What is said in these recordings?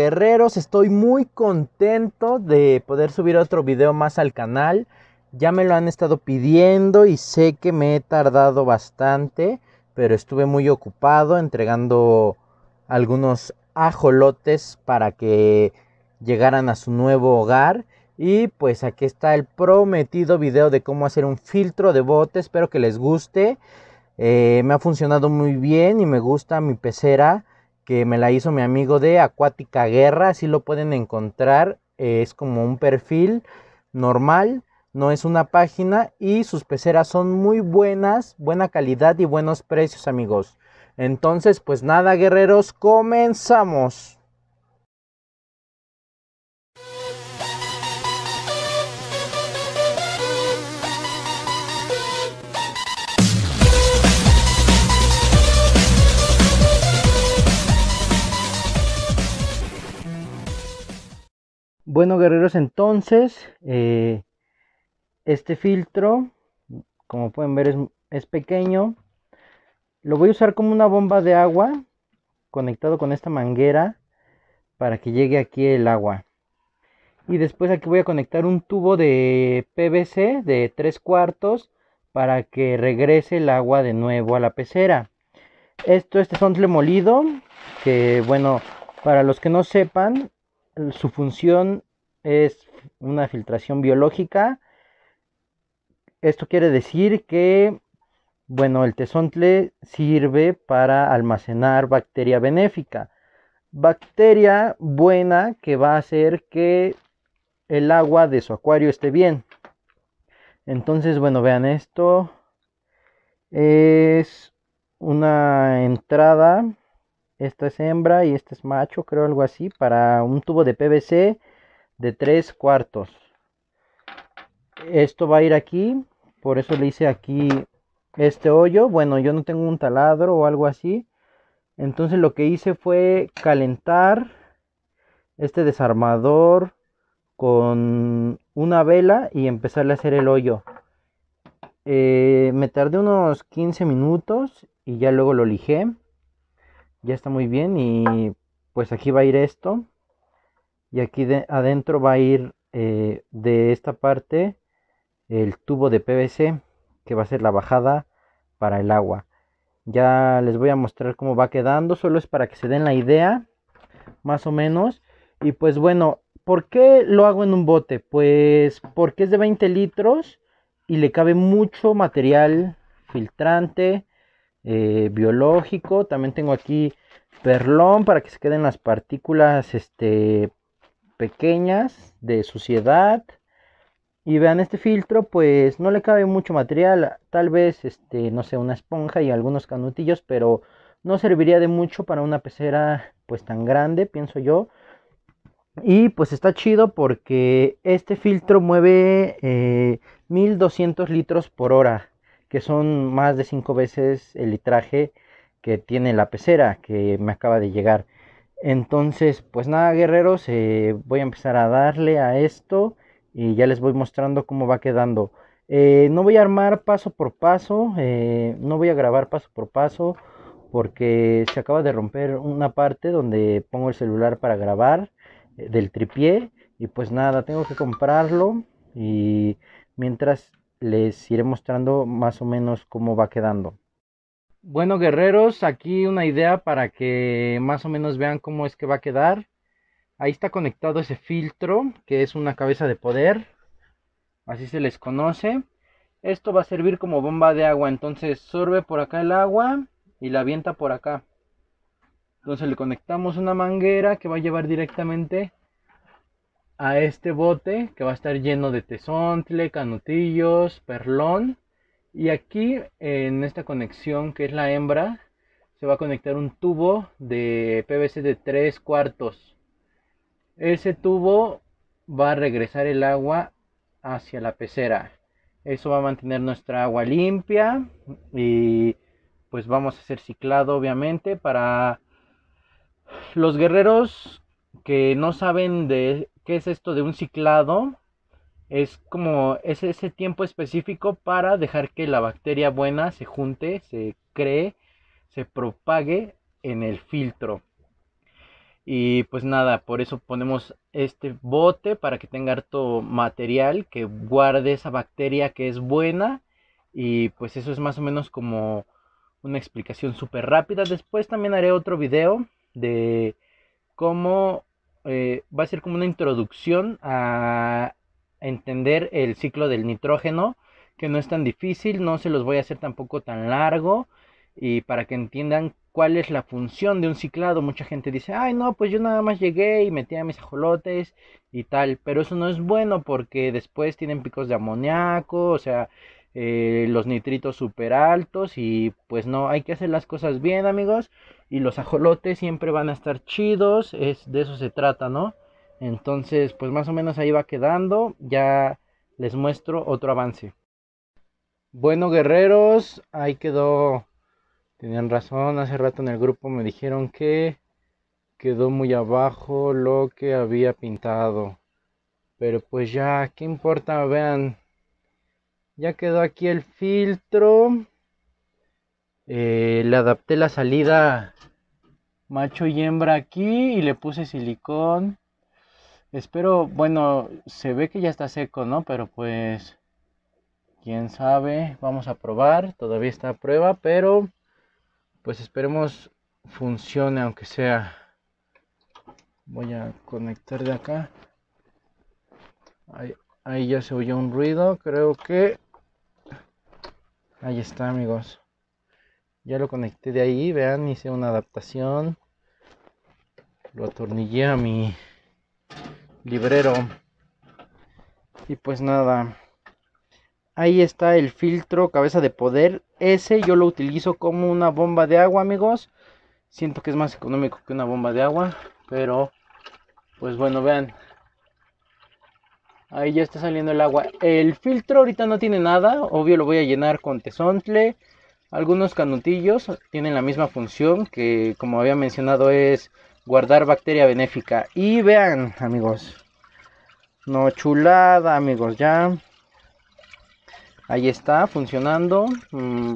guerreros, estoy muy contento de poder subir otro video más al canal. Ya me lo han estado pidiendo y sé que me he tardado bastante, pero estuve muy ocupado entregando algunos ajolotes para que llegaran a su nuevo hogar. Y pues aquí está el prometido video de cómo hacer un filtro de bote. Espero que les guste. Eh, me ha funcionado muy bien y me gusta mi pecera que me la hizo mi amigo de Acuática Guerra, así lo pueden encontrar, eh, es como un perfil normal, no es una página y sus peceras son muy buenas, buena calidad y buenos precios amigos. Entonces, pues nada guerreros, comenzamos. Bueno, guerreros, entonces, eh, este filtro, como pueden ver, es, pequeño. Lo voy a usar como una bomba de agua conectado con esta manguera para que llegue aquí el agua. Y después aquí voy a conectar un tubo de PVC de 3 cuartos para que regrese el agua de nuevo a la pecera. Esto es tesontle molido, que bueno, para los que no sepan, su función es una filtración biológica. Esto quiere decir que, bueno, el tesontle sirve para almacenar bacteria benéfica. Bacteria buena que va a hacer que el agua de su acuario esté bien. Entonces, bueno, vean esto. Es una entrada esta es hembra y este es macho, creo algo así, para un tubo de PVC de 3 cuartos. Esto va a ir aquí, por eso le hice aquí este hoyo. Bueno, yo no tengo un taladro o algo así. Entonces lo que hice fue calentar este desarmador con una vela y empezarle a hacer el hoyo. Eh, me tardé unos 15 minutos y ya luego lo lijé ya está muy bien y pues aquí va a ir esto y aquí adentro va a ir eh, de esta parte el tubo de PVC que va a ser la bajada para el agua ya les voy a mostrar cómo va quedando solo es para que se den la idea más o menos y pues bueno ¿por qué lo hago en un bote? pues porque es de 20 litros y le cabe mucho material filtrante eh, biológico. También tengo aquí perlón para que se queden las partículas este, pequeñas de suciedad. Y vean, este filtro pues no le cabe mucho material, tal vez, este, no sé, una esponja y algunos canutillos, pero no serviría de mucho para una pecera pues tan grande, pienso yo. Y pues está chido porque este filtro mueve 1200 eh, litros por hora que son más de cinco veces el litraje que tiene la pecera que me acaba de llegar. Entonces, pues nada, guerreros, eh, voy a empezar a darle a esto y ya les voy mostrando cómo va quedando. Eh, no voy a armar paso por paso, eh, no voy a grabar paso por paso porque se acaba de romper una parte donde pongo el celular para grabar del tripié y pues nada, tengo que comprarlo y mientras les iré mostrando más o menos cómo va quedando. Bueno guerreros, aquí una idea para que más o menos vean cómo es que va a quedar. Ahí está conectado ese filtro que es una cabeza de poder, así se les conoce. Esto va a servir como bomba de agua, entonces sorbe por acá el agua y la avienta por acá. Entonces le conectamos una manguera que va a llevar directamente a este bote que va a estar lleno de tesontle, canutillos, perlón. Y aquí en esta conexión que es la hembra, se va a conectar un tubo de PVC de 3 cuartos. Ese tubo va a regresar el agua hacia la pecera. Eso va a mantener nuestra agua limpia y pues vamos a hacer ciclado obviamente para los guerreros que no saben de ¿Qué es esto de un ciclado? Es como es ese tiempo específico para dejar que la bacteria buena se junte, se cree, se propague en el filtro. Y pues nada, por eso ponemos este bote para que tenga harto material que guarde esa bacteria que es buena. Y pues eso es más o menos como una explicación súper rápida. Después también haré otro video de cómo eh, va a ser como una introducción a entender el ciclo del nitrógeno, que no es tan difícil, no se los voy a hacer tampoco tan largo, y para que entiendan cuál es la función de un ciclado. Mucha gente dice, ay no, pues yo nada más llegué y metí a mis ajolotes y tal, pero eso no es bueno porque después tienen picos de amoníaco, o sea, eh, los nitritos súper altos y pues no, hay que hacer las cosas bien amigos y los ajolotes siempre van a estar chidos, es de eso se trata, ¿no? Entonces, pues más o menos ahí va quedando, ya les muestro otro avance. Bueno, guerreros, ahí quedó. Tenían razón, hace rato en el grupo me dijeron que quedó muy abajo lo que había pintado. Pero pues ya, ¿qué importa? Vean, ya quedó aquí el filtro eh, le adapté la salida macho y hembra aquí y le puse silicón. Espero, bueno, se ve que ya está seco, ¿no? Pero pues, quién sabe, vamos a probar, todavía está a prueba, pero pues esperemos funcione aunque sea. Voy a conectar de acá. Ahí, ahí ya se oyó un ruido, creo que... Ahí está amigos ya lo conecté de ahí vean hice una adaptación lo atornillé a mi librero y pues nada ahí está el filtro cabeza de poder ese yo lo utilizo como una bomba de agua amigos siento que es más económico que una bomba de agua pero pues bueno vean ahí ya está saliendo el agua el filtro ahorita no tiene nada obvio lo voy a llenar con tesontle algunos canutillos tienen la misma función que, como había mencionado, es guardar bacteria benéfica. Y vean, amigos. No chulada, amigos, ya. Ahí está, funcionando. Mm,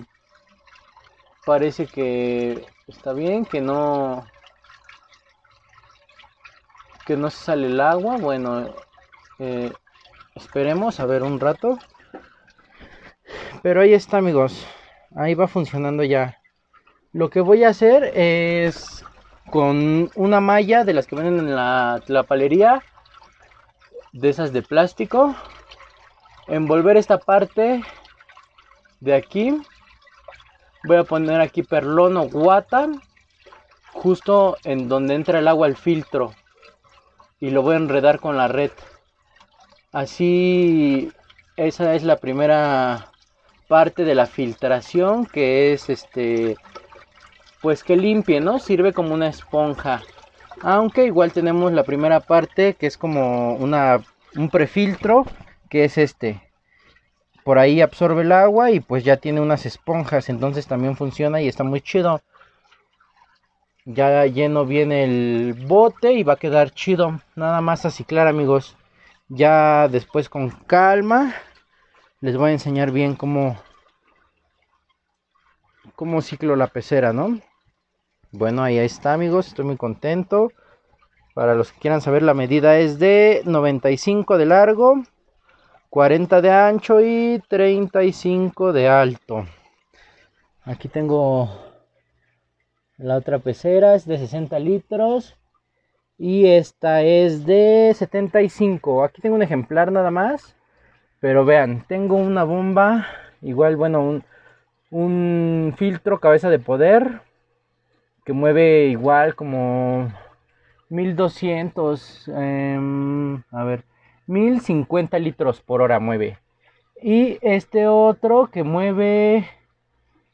parece que está bien, que no... Que no sale el agua. Bueno, eh, esperemos a ver un rato. Pero ahí está, amigos ahí va funcionando ya. Lo que voy a hacer es con una malla de las que venden en la, la palería, de esas de plástico, envolver esta parte de aquí. Voy a poner aquí perlón o guata, justo en donde entra el agua al filtro. Y lo voy a enredar con la red. Así, esa es la primera parte de la filtración que es este pues que limpie, ¿no? Sirve como una esponja. Aunque igual tenemos la primera parte que es como una un prefiltro que es este. Por ahí absorbe el agua y pues ya tiene unas esponjas, entonces también funciona y está muy chido. Ya lleno bien el bote y va a quedar chido. Nada más así claro amigos. Ya después con calma les voy a enseñar bien cómo, cómo ciclo la pecera, ¿no? Bueno, ahí está amigos, estoy muy contento. Para los que quieran saber, la medida es de 95 de largo, 40 de ancho y 35 de alto. Aquí tengo la otra pecera, es de 60 litros. Y esta es de 75. Aquí tengo un ejemplar nada más. Pero vean, tengo una bomba, igual, bueno, un, filtro cabeza de poder que mueve igual como 1200, em, a ver, 1050 litros por hora mueve. Y este otro que mueve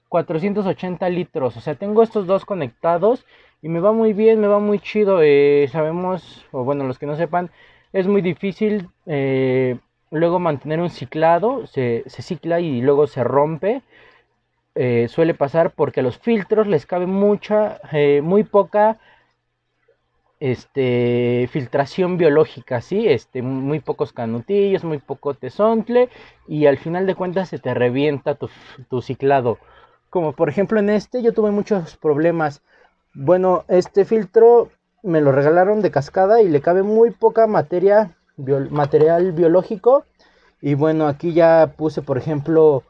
480 litros. O sea, tengo estos dos conectados y me va muy bien, me va muy chido. Eh, sabemos, o bueno, los que no sepan, es muy difícil eh, luego mantener un ciclado, se, cicla y luego se rompe. Eh, suele pasar porque a los filtros les cabe mucha, eh, muy poca este, filtración biológica, ¿sí? Este, muy pocos canutillos, muy poco tesontle y al final de cuentas se te revienta tu, tu ciclado. Como por ejemplo en este yo tuve muchos problemas. Bueno, este filtro me lo regalaron de cascada y le cabe muy poca materia material biológico. Y bueno, aquí ya puse, por ejemplo,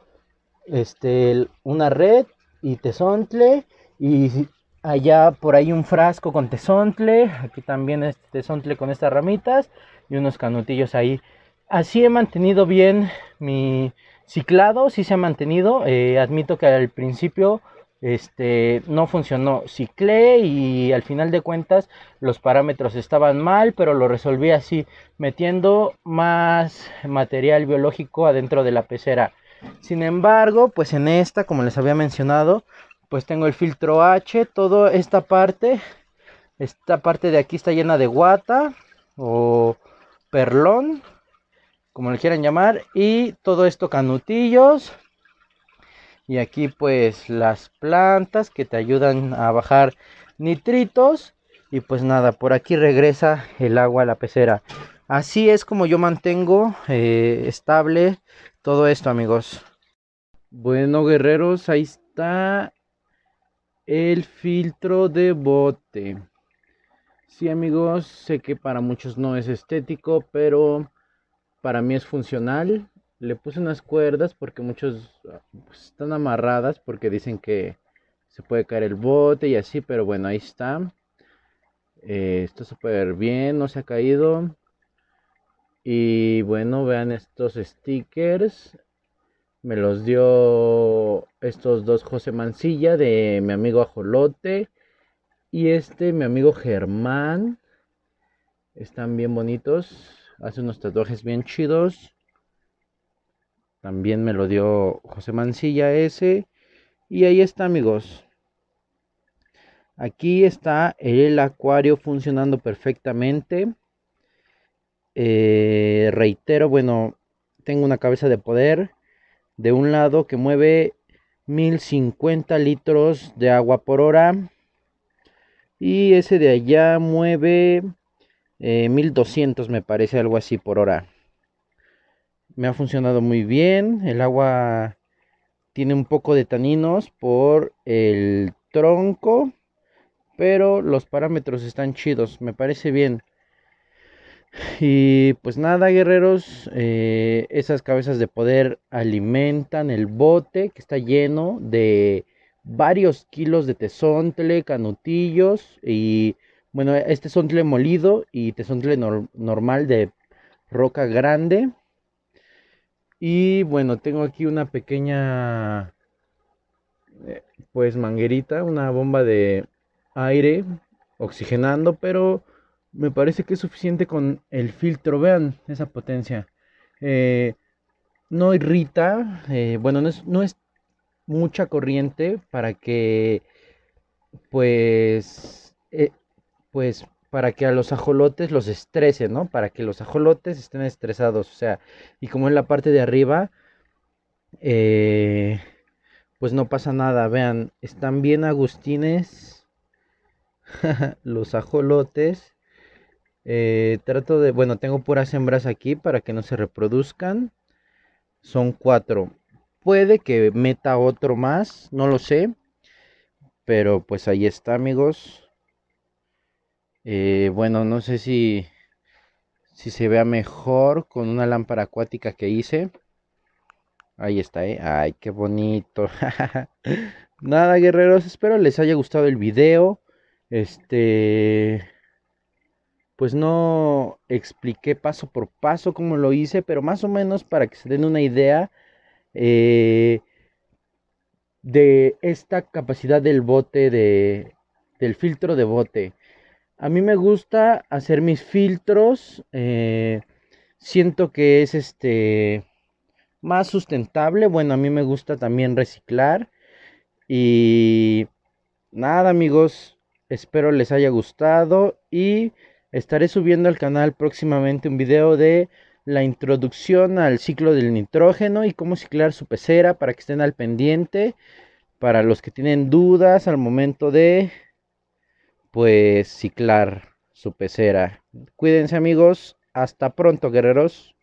este, una red y tesontle. Y allá por ahí un frasco con tesontle. Aquí también este tesontle con estas ramitas y unos canutillos ahí. Así he mantenido bien mi ciclado, si se ha mantenido. Eh, admito que al principio este, no funcionó. Ciclé y al final de cuentas los parámetros estaban mal, pero lo resolví así, metiendo más material biológico adentro de la pecera. Sin embargo, pues en esta, como les había mencionado, pues tengo el filtro H, toda esta parte, esta parte de aquí está llena de guata o perlón, como le quieran llamar, y todo esto canutillos, y aquí pues las plantas que te ayudan a bajar nitritos. Y pues nada, por aquí regresa el agua a la pecera. Así es como yo mantengo eh, estable todo esto amigos. Bueno guerreros, ahí está el filtro de bote. Sí amigos, sé que para muchos no es estético, pero para mí es funcional le puse unas cuerdas porque muchos ah, pues, están amarradas porque dicen que se puede caer el bote y así, pero bueno, ahí está. Eh, está súper bien, no se ha caído. Y bueno, vean estos stickers. Me los dio estos dos José Mancilla de mi amigo Ajolote. Y este, mi amigo Germán. Están bien bonitos. Hace unos tatuajes bien chidos. También me lo dio José Mancilla ese. Y ahí está, amigos. Aquí está el acuario funcionando perfectamente. Eh, reitero, bueno, tengo una cabeza de poder de un lado que mueve 1050 litros de agua por hora. Y ese de allá mueve 1200, eh, me parece algo así por hora me ha funcionado muy bien. El agua tiene un poco de taninos por el tronco, pero los parámetros están chidos, me parece bien. Y pues nada, guerreros, eh, esas cabezas de poder alimentan el bote que está lleno de varios kilos de tesontle, canutillos y bueno, este tesontle molido y tesontle normal de roca grande. Y bueno, tengo aquí una pequeña, eh, pues manguerita, una bomba de aire oxigenando, pero me parece que es suficiente con el filtro. Vean esa potencia. Eh, no irrita, eh, bueno, no es, mucha corriente para que, pues, pues para que a los ajolotes los estresen, ¿no? Para que los ajolotes estén estresados, o sea, y como en la parte de arriba, eh, pues no pasa nada, vean, están bien agustines los ajolotes. Eh, trato de, bueno, tengo puras hembras aquí para que no se reproduzcan. Son cuatro. Puede que meta otro más, no lo sé. Pero pues ahí está, amigos. Eh, bueno, no sé si, si se vea mejor con una lámpara acuática que hice. Ahí está, ¿eh? Ay, qué bonito. Nada, guerreros, espero les haya gustado el video. Este... Pues no expliqué paso por paso cómo lo hice, pero más o menos para que se den una idea eh, de esta capacidad del bote, de, del filtro de bote. A mí me gusta hacer mis filtros. Eh, siento que es este más sustentable. Bueno, a mí me gusta también reciclar. Y nada, amigos. Espero les haya gustado. Y estaré subiendo al canal próximamente un video de la introducción al ciclo del nitrógeno y cómo ciclar su pecera para que estén al pendiente. Para los que tienen dudas al momento de pues ciclar su pecera. Cuídense amigos, hasta pronto guerreros.